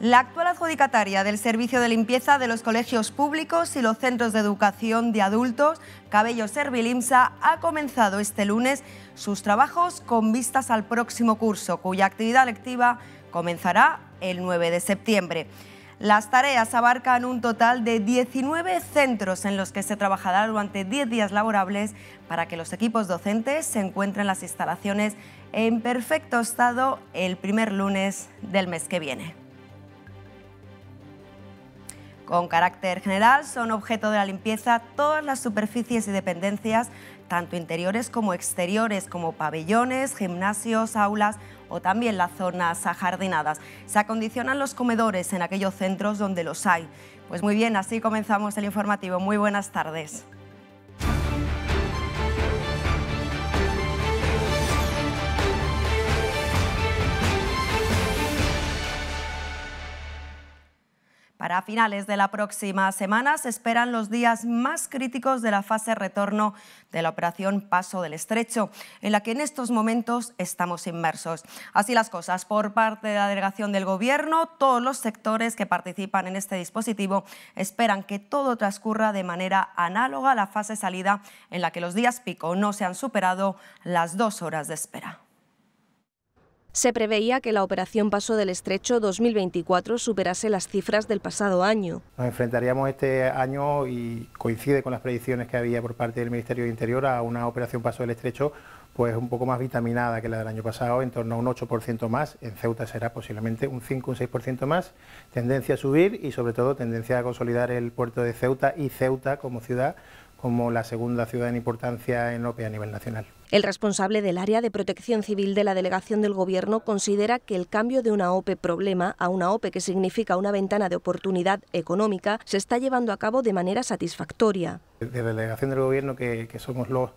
La actual adjudicataria del servicio de limpieza de los colegios públicos y los centros de educación de adultos, Cabello Servilimsa, ha comenzado este lunes sus trabajos con vistas al próximo curso, cuya actividad lectiva comenzará el 9 de septiembre. Las tareas abarcan un total de 19 centros en los que se trabajará durante 10 días laborables para que los equipos docentes se encuentren las instalaciones en perfecto estado el primer lunes del mes que viene. Con carácter general, son objeto de la limpieza todas las superficies y dependencias, tanto interiores como exteriores, como pabellones, gimnasios, aulas o también las zonas ajardinadas. Se acondicionan los comedores en aquellos centros donde los hay. Pues muy bien, así comenzamos el informativo. Muy buenas tardes. Para finales de la próxima semana se esperan los días más críticos de la fase retorno de la operación Paso del Estrecho, en la que en estos momentos estamos inmersos. Así las cosas, por parte de la delegación del Gobierno, todos los sectores que participan en este dispositivo esperan que todo transcurra de manera análoga a la fase salida, en la que los días pico no se han superado las dos horas de espera. Se preveía que la operación Paso del Estrecho 2024 superase las cifras del pasado año. Nos enfrentaríamos este año y coincide con las predicciones que había por parte del Ministerio de Interior a una operación Paso del Estrecho pues un poco más vitaminada que la del año pasado, en torno a un 8% más, en Ceuta será posiblemente un 5, un 6% más, tendencia a subir y sobre todo tendencia a consolidar el puerto de Ceuta y Ceuta como ciudad como la segunda ciudad en importancia en OPE a nivel nacional. El responsable del área de protección civil de la delegación del Gobierno considera que el cambio de una OPE problema a una OPE que significa una ventana de oportunidad económica se está llevando a cabo de manera satisfactoria. De la delegación del Gobierno, que, somos los,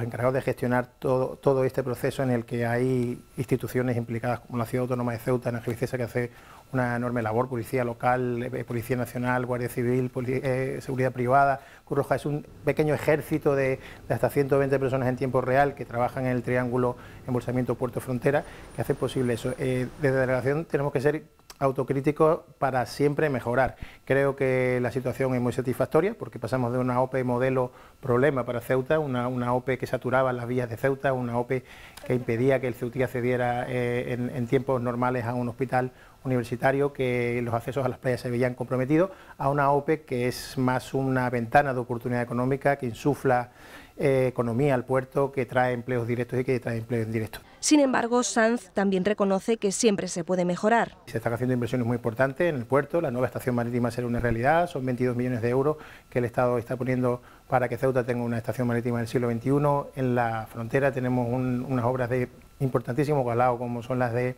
encargados de gestionar todo, este proceso en el que hay instituciones implicadas como la Ciudad Autónoma de Ceuta, en Angelicesa, que hace una enorme labor, policía local, eh, eh, policía nacional, guardia civil, eh, seguridad privada, Cruz Roja, es un pequeño ejército de, hasta 120 personas en tiempo real que trabajan en el triángulo embolsamiento puerto-frontera, que hace posible eso. desde la delegación tenemos que ser autocrítico para siempre mejorar. Creo que la situación es muy satisfactoria porque pasamos de una OPE modelo problema para Ceuta, una, OPE que saturaba las vías de Ceuta, una OPE que impedía que el Ceutí accediera eh, en tiempos normales a un hospital universitario que los accesos a las playas se veían comprometidos, a una OPE que es más una ventana de oportunidad económica que insufla eh, economía al puerto, que trae empleos directos y que trae empleos indirectos. Sin embargo, Sanz también reconoce que siempre se puede mejorar. Se están haciendo inversiones muy importantes en el puerto, la nueva estación marítima será una realidad, son 22 millones de euros que el Estado está poniendo para que Ceuta tenga una estación marítima del siglo XXI. En la frontera tenemos unas obras de importantísimo calado como son las de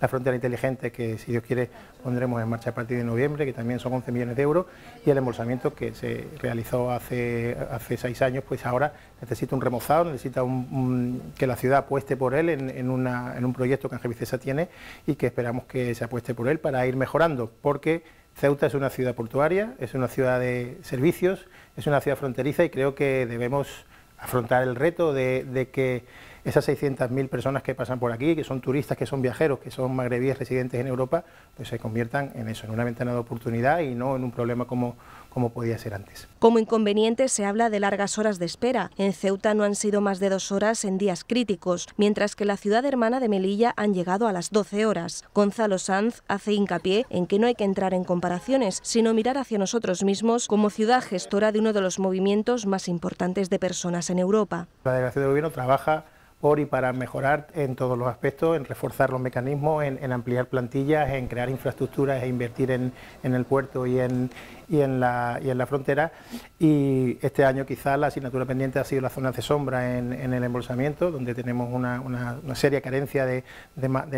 la frontera inteligente que, si Dios quiere, pondremos en marcha a partir de noviembre, que también son 11 millones de euros, y el embolsamiento que se realizó hace, hace seis años, pues ahora necesita un remozado, necesita que la ciudad apueste por él en, un proyecto que Ángel tiene y que esperamos que se apueste por él para ir mejorando, porque Ceuta es una ciudad portuaria, es una ciudad de servicios, es una ciudad fronteriza y creo que debemos afrontar el reto de que esas 600.000 personas que pasan por aquí, que son turistas, que son viajeros, que son magrebíes residentes en Europa, pues se conviertan en eso, en una ventana de oportunidad y no en un problema como, como podía ser antes. Como inconveniente se habla de largas horas de espera. En Ceuta no han sido más de dos horas en días críticos, mientras que la ciudad hermana de Melilla han llegado a las 12 horas. Gonzalo Sanz hace hincapié en que no hay que entrar en comparaciones, sino mirar hacia nosotros mismos como ciudad gestora de uno de los movimientos más importantes de personas en Europa. La delegación del gobierno trabaja por y para mejorar en todos los aspectos, en reforzar los mecanismos, en, ampliar plantillas, en crear infraestructuras e invertir en, el puerto y en, en la, en la frontera. Y este año quizá la asignatura pendiente ha sido las zonas de sombra en, el embolsamiento, donde tenemos una, seria carencia de,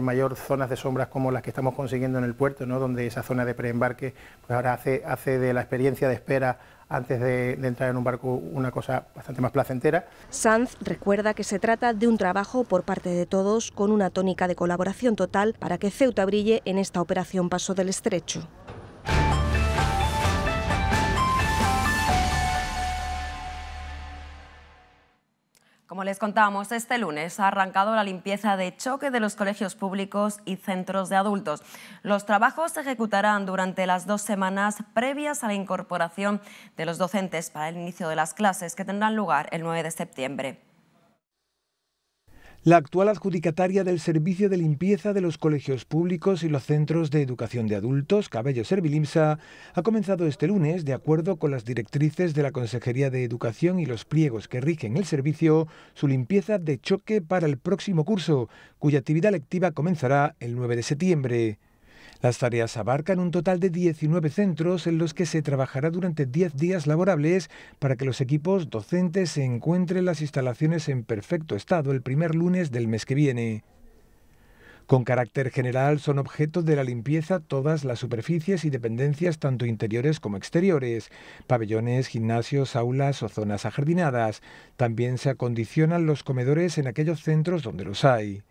mayor zonas de sombra como las que estamos consiguiendo en el puerto, ¿no? donde esa zona de preembarque pues ahora hace, hace de la experiencia de espera antes de, entrar en un barco una cosa bastante más placentera. Sanz recuerda que se trata de un trabajo por parte de todos con una tónica de colaboración total para que Ceuta brille en esta operación Paso del Estrecho. Como les contamos, este lunes ha arrancado la limpieza de choque de los colegios públicos y centros de adultos. Los trabajos se ejecutarán durante las dos semanas previas a la incorporación de los docentes para el inicio de las clases que tendrán lugar el 9 de septiembre la actual adjudicataria del servicio de limpieza de los colegios públicos y los centros de educación de adultos, Cabello Servilimsa, ha comenzado este lunes, de acuerdo con las directrices de la Consejería de Educación y los pliegos que rigen el servicio, su limpieza de choque para el próximo curso, cuya actividad lectiva comenzará el 9 de septiembre. Las tareas abarcan un total de 19 centros en los que se trabajará durante 10 días laborables para que los equipos docentes se encuentren las instalaciones en perfecto estado el primer lunes del mes que viene. Con carácter general son objeto de la limpieza todas las superficies y dependencias tanto interiores como exteriores, pabellones, gimnasios, aulas o zonas ajardinadas. También se acondicionan los comedores en aquellos centros donde los hay.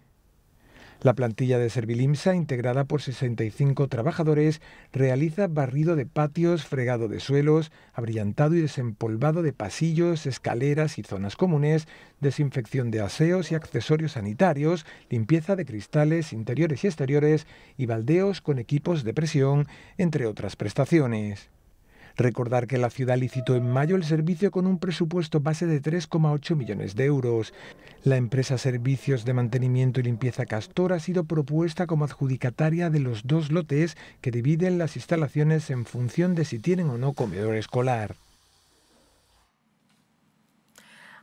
La plantilla de Servilimsa, integrada por 65 trabajadores, realiza barrido de patios, fregado de suelos, abrillantado y desempolvado de pasillos, escaleras y zonas comunes, desinfección de aseos y accesorios sanitarios, limpieza de cristales interiores y exteriores y baldeos con equipos de presión, entre otras prestaciones. Recordar que la ciudad licitó en mayo el servicio con un presupuesto base de 3,8 millones de euros. La empresa Servicios de Mantenimiento y Limpieza Castor ha sido propuesta como adjudicataria de los dos lotes que dividen las instalaciones en función de si tienen o no comedor escolar.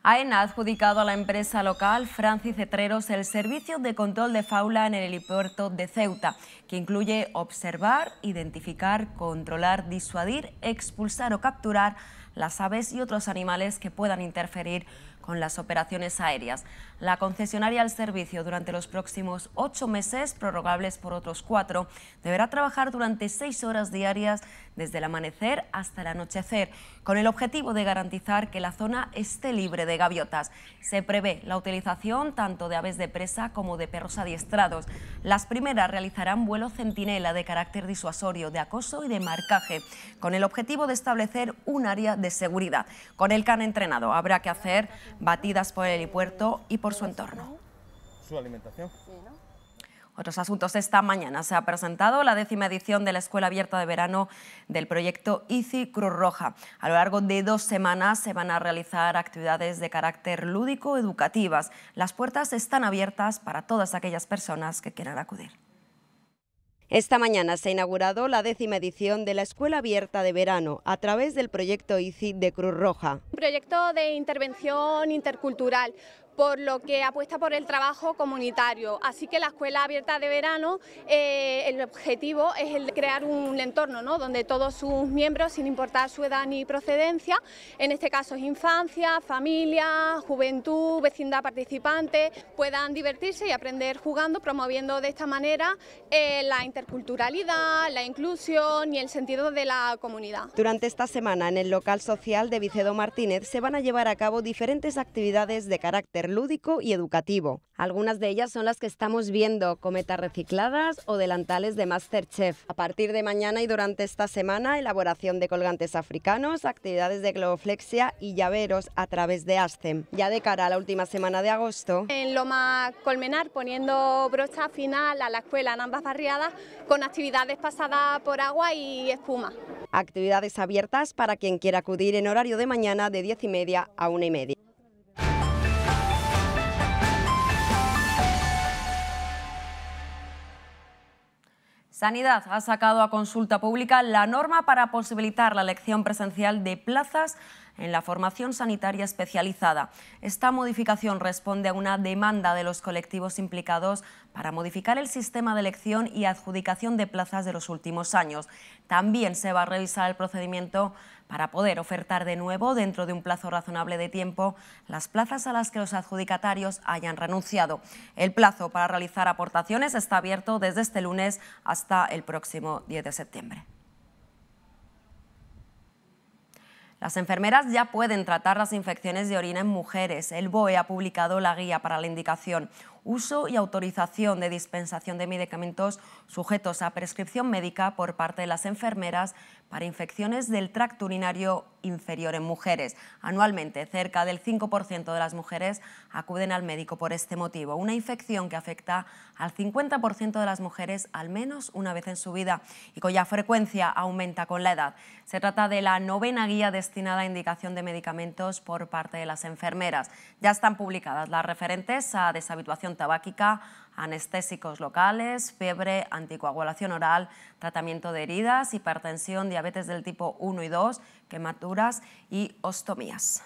AENA ha adjudicado a la empresa local Francis Cetreros el servicio de control de fauna en el helipuerto de Ceuta, que incluye observar, identificar, controlar, disuadir, expulsar o capturar las aves y otros animales que puedan interferir con las operaciones aéreas la concesionaria al servicio durante los próximos ocho meses, prorrogables por otros cuatro, deberá trabajar durante seis horas diarias desde el amanecer hasta el anochecer, con el objetivo de garantizar que la zona esté libre de gaviotas. Se prevé la utilización tanto de aves de presa como de perros adiestrados. Las primeras realizarán vuelo centinela de carácter disuasorio, de acoso y de marcaje, con el objetivo de establecer un área de seguridad. Con el can entrenado habrá que hacer batidas por el helipuerto y por su entorno. Su alimentación. Otros asuntos. Esta mañana se ha presentado la décima edición de la Escuela Abierta de Verano del proyecto ICI Cruz Roja. A lo largo de dos semanas se van a realizar actividades de carácter lúdico educativas. Las puertas están abiertas para todas aquellas personas que quieran acudir. Esta mañana se ha inaugurado la décima edición de la Escuela Abierta de Verano a través del proyecto ICI de Cruz Roja. Un proyecto de intervención intercultural por lo que apuesta por el trabajo comunitario. Así que la escuela abierta de verano, eh, el objetivo es el de crear un entorno ¿no? donde todos sus miembros, sin importar su edad ni procedencia, en este caso es infancia, familia, juventud, vecindad participante, puedan divertirse y aprender jugando, promoviendo de esta manera eh, la interculturalidad, la inclusión y el sentido de la comunidad. Durante esta semana en el local social de Vicedo Martínez se van a llevar a cabo diferentes actividades de carácter lúdico y educativo. Algunas de ellas son las que estamos viendo, cometas recicladas o delantales de Masterchef. A partir de mañana y durante esta semana, elaboración de colgantes africanos, actividades de globoflexia y llaveros a través de ASTEM. Ya de cara a la última semana de agosto... En Loma Colmenar, poniendo brocha final a la escuela en ambas barriadas, con actividades pasadas por agua y espuma. Actividades abiertas para quien quiera acudir en horario de mañana de 10 y media a 1 y media. Sanidad ha sacado a consulta pública la norma para posibilitar la elección presencial de plazas en la formación sanitaria especializada. Esta modificación responde a una demanda de los colectivos implicados para modificar el sistema de elección y adjudicación de plazas de los últimos años. También se va a revisar el procedimiento para poder ofertar de nuevo, dentro de un plazo razonable de tiempo, las plazas a las que los adjudicatarios hayan renunciado. El plazo para realizar aportaciones está abierto desde este lunes hasta el próximo 10 de septiembre. Las enfermeras ya pueden tratar las infecciones de orina en mujeres. El BOE ha publicado la guía para la indicación uso y autorización de dispensación de medicamentos sujetos a prescripción médica por parte de las enfermeras para infecciones del tracto urinario inferior en mujeres. Anualmente, cerca del 5% de las mujeres acuden al médico por este motivo, una infección que afecta al 50% de las mujeres al menos una vez en su vida y cuya frecuencia aumenta con la edad. Se trata de la novena guía destinada a indicación de medicamentos por parte de las enfermeras. Ya están publicadas las referentes a deshabituación tabáquica, anestésicos locales, fiebre, anticoagulación oral, tratamiento de heridas, hipertensión, diabetes del tipo 1 y 2, quemaduras y ostomías.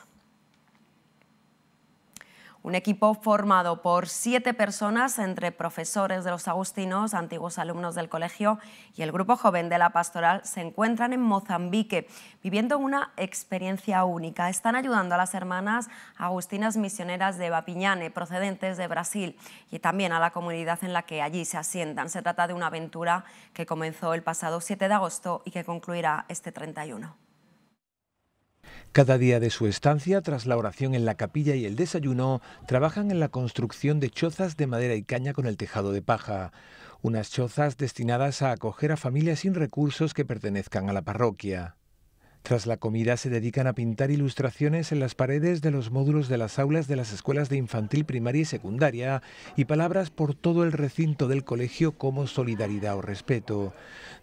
Un equipo formado por siete personas, entre profesores de los agustinos, antiguos alumnos del colegio y el grupo joven de la pastoral, se encuentran en Mozambique, viviendo una experiencia única. Están ayudando a las hermanas agustinas misioneras de Bapiñane, procedentes de Brasil, y también a la comunidad en la que allí se asientan. Se trata de una aventura que comenzó el pasado 7 de agosto y que concluirá este 31. Cada día de su estancia, tras la oración en la capilla y el desayuno, trabajan en la construcción de chozas de madera y caña con el tejado de paja, unas chozas destinadas a acoger a familias sin recursos que pertenezcan a la parroquia. Tras la comida se dedican a pintar ilustraciones en las paredes de los módulos de las aulas de las escuelas de infantil, primaria y secundaria y palabras por todo el recinto del colegio como solidaridad o respeto.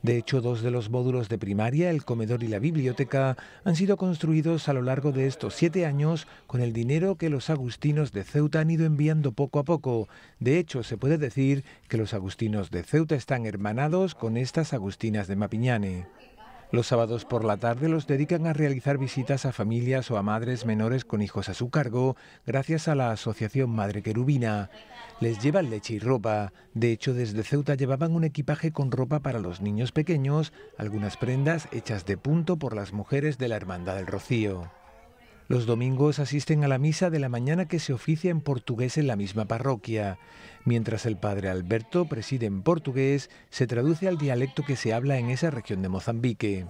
De hecho, dos de los módulos de primaria, el comedor y la biblioteca, han sido construidos a lo largo de estos siete años con el dinero que los agustinos de Ceuta han ido enviando poco a poco. De hecho, se puede decir que los agustinos de Ceuta están hermanados con estas agustinas de Mapiñane. Los sábados por la tarde los dedican a realizar visitas a familias o a madres menores con hijos a su cargo, gracias a la Asociación Madre Querubina. Les llevan leche y ropa. De hecho, desde Ceuta llevaban un equipaje con ropa para los niños pequeños, algunas prendas hechas de punto por las mujeres de la Hermandad del Rocío. Los domingos asisten a la misa de la mañana que se oficia en portugués en la misma parroquia. Mientras el padre Alberto preside en portugués, se traduce al dialecto que se habla en esa región de Mozambique.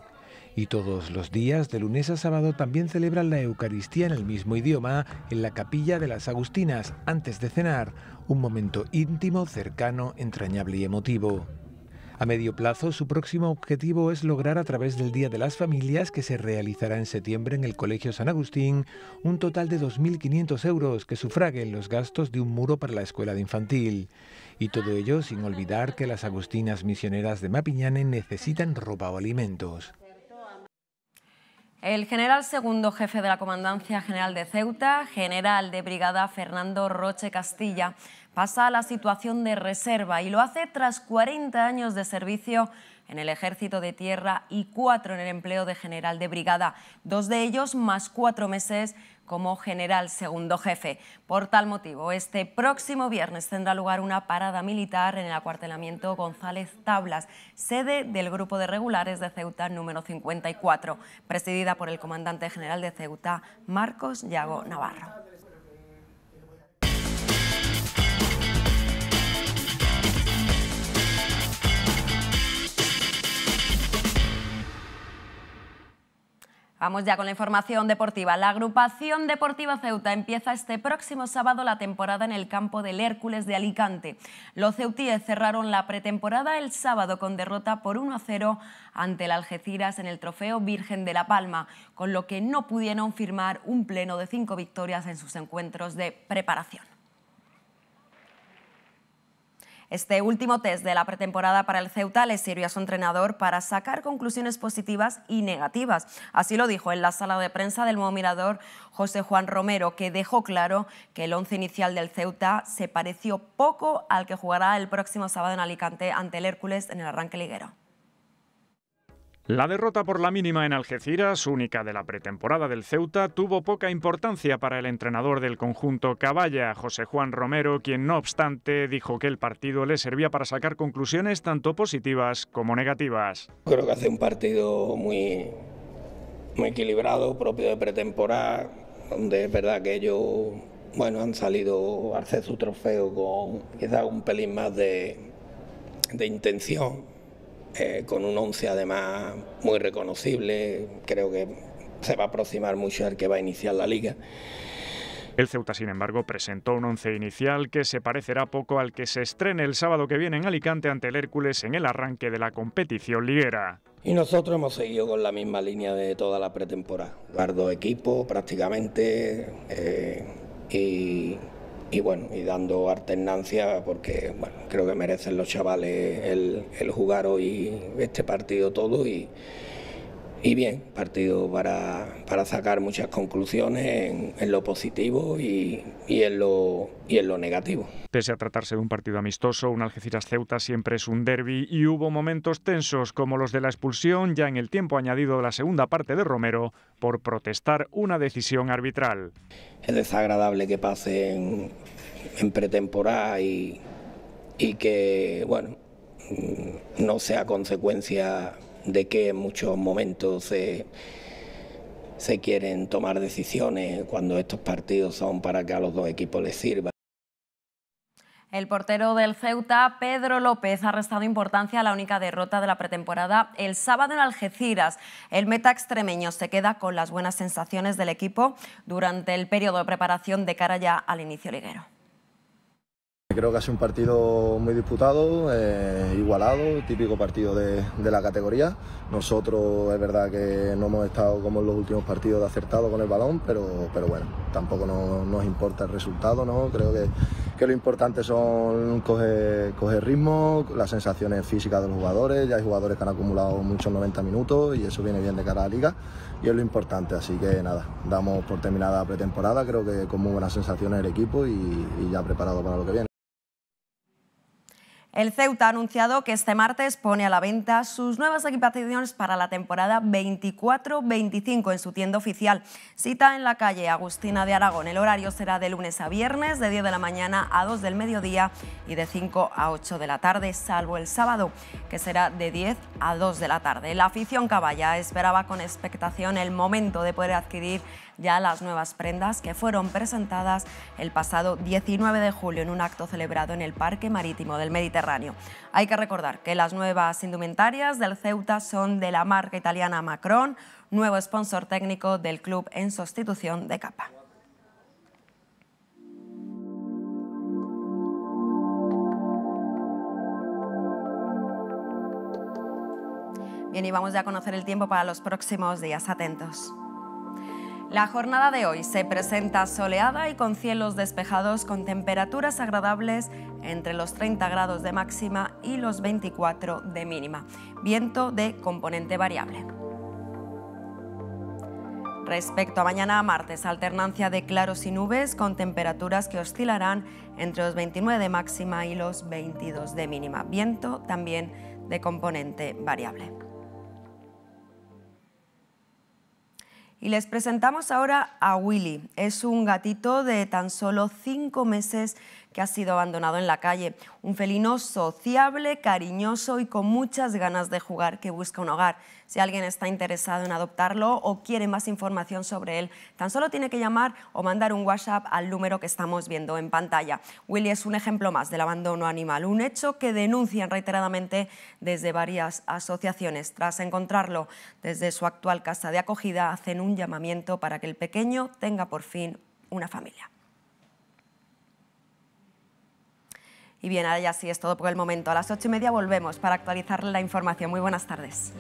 Y todos los días, de lunes a sábado, también celebran la Eucaristía en el mismo idioma, en la capilla de las Agustinas, antes de cenar, un momento íntimo, cercano, entrañable y emotivo. A medio plazo, su próximo objetivo es lograr a través del Día de las Familias, que se realizará en septiembre en el Colegio San Agustín, un total de 2.500 euros que sufraguen los gastos de un muro para la escuela de infantil. Y todo ello sin olvidar que las agustinas misioneras de Mapiñane necesitan ropa o alimentos. El general segundo jefe de la Comandancia General de Ceuta, general de brigada Fernando Roche Castilla, pasa a la situación de reserva y lo hace tras 40 años de servicio en el Ejército de Tierra y cuatro en el empleo de general de brigada, dos de ellos más cuatro meses como general segundo jefe. Por tal motivo, este próximo viernes tendrá lugar una parada militar en el acuartelamiento González Tablas, sede del Grupo de Regulares de Ceuta número 54, presidida por el comandante general de Ceuta, Marcos Yago Navarro. Vamos ya con la información deportiva. La agrupación deportiva Ceuta empieza este próximo sábado la temporada en el campo del Hércules de Alicante. Los ceutíes cerraron la pretemporada el sábado con derrota por 1-0 ante el Algeciras en el Trofeo Virgen de la Palma, con lo que no pudieron firmar un pleno de cinco victorias en sus encuentros de preparación. Este último test de la pretemporada para el Ceuta le sirvió a su entrenador para sacar conclusiones positivas y negativas. Así lo dijo en la sala de prensa del nuevo mirador José Juan Romero, que dejó claro que el once inicial del Ceuta se pareció poco al que jugará el próximo sábado en Alicante ante el Hércules en el arranque liguero. La derrota por la mínima en Algeciras, única de la pretemporada del Ceuta, tuvo poca importancia para el entrenador del conjunto Caballa, José Juan Romero, quien no obstante dijo que el partido le servía para sacar conclusiones tanto positivas como negativas. Creo que hace un partido muy, muy equilibrado, propio de pretemporada, donde es verdad que ellos bueno, han salido a hacer su trofeo con quizá un pelín más de, de intención eh, con un 11 además muy reconocible, creo que se va a aproximar mucho al que va a iniciar la liga. El Ceuta, sin embargo, presentó un once inicial que se parecerá poco al que se estrene el sábado que viene en Alicante ante el Hércules en el arranque de la competición liguera. Y nosotros hemos seguido con la misma línea de toda la pretemporada. Guardo equipo prácticamente eh, y y bueno, y dando alternancia porque bueno, creo que merecen los chavales el, jugar hoy este partido todo y y bien, partido para, sacar muchas conclusiones en, lo positivo y, en lo, y en lo negativo. Pese a tratarse de un partido amistoso, un Algeciras-Ceuta siempre es un derby y hubo momentos tensos como los de la expulsión ya en el tiempo añadido de la segunda parte de Romero por protestar una decisión arbitral. Es desagradable que pase en, en pretemporada y, y que, bueno, mm, no sea consecuencia de que en muchos momentos se, quieren tomar decisiones cuando estos partidos son para que a los dos equipos les sirva. El portero del Ceuta, Pedro López, ha restado importancia a la única derrota de la pretemporada el sábado en Algeciras. El meta extremeño se queda con las buenas sensaciones del equipo durante el periodo de preparación de cara ya al inicio liguero creo que ha sido un partido muy disputado, eh, igualado, típico partido de, la categoría. Nosotros es verdad que no hemos estado como en los últimos partidos de acertado con el balón, pero, pero bueno, tampoco nos importa el resultado, ¿no? Creo que, que lo importante son coger, ritmo, las sensaciones físicas de los jugadores, ya hay jugadores que han acumulado muchos 90 minutos y eso viene bien de cara a liga y es lo importante, así que nada, damos por terminada la pretemporada, creo que con muy buenas sensaciones el equipo y ya preparado para lo que viene. El Ceuta ha anunciado que este martes pone a la venta sus nuevas equipaciones para la temporada 24-25 en su tienda oficial. Cita en la calle Agustina de Aragón. El horario será de lunes a viernes, de 10 de la mañana a 2 del mediodía y de 5 a 8 de la tarde, salvo el sábado, que será de 10 a 2 de la tarde. La afición caballa esperaba con expectación el momento de poder adquirir ya las nuevas prendas que fueron presentadas el pasado 19 de julio en un acto celebrado en el Parque Marítimo del Mediterráneo. Hay que recordar que las nuevas indumentarias del Ceuta son de la marca italiana Macron, nuevo sponsor técnico del club en sustitución de Capa. Bien, y vamos ya a conocer el tiempo para los próximos días. Atentos. La jornada de hoy se presenta soleada y con cielos despejados con temperaturas agradables entre los 30 grados de máxima y los 24 de mínima. Viento de componente variable. Respecto a mañana martes, alternancia de claros y nubes con temperaturas que oscilarán entre los 29 de máxima y los 22 de mínima. Viento también de componente variable. Y les presentamos ahora a Willy. Es un gatito de tan solo cinco meses que ha sido abandonado en la calle. Un felino sociable, cariñoso y con muchas ganas de jugar que busca un hogar. Si alguien está interesado en adoptarlo o quiere más información sobre él, tan solo tiene que llamar o mandar un WhatsApp al número que estamos viendo en pantalla. Willy es un ejemplo más del abandono animal, un hecho que denuncian reiteradamente desde varias asociaciones. Tras encontrarlo desde su actual casa de acogida, hacen un llamamiento para que el pequeño tenga por fin una familia. Y bien, ahora ya sí es todo por el momento. A las ocho y media volvemos para actualizar la información. Muy buenas tardes.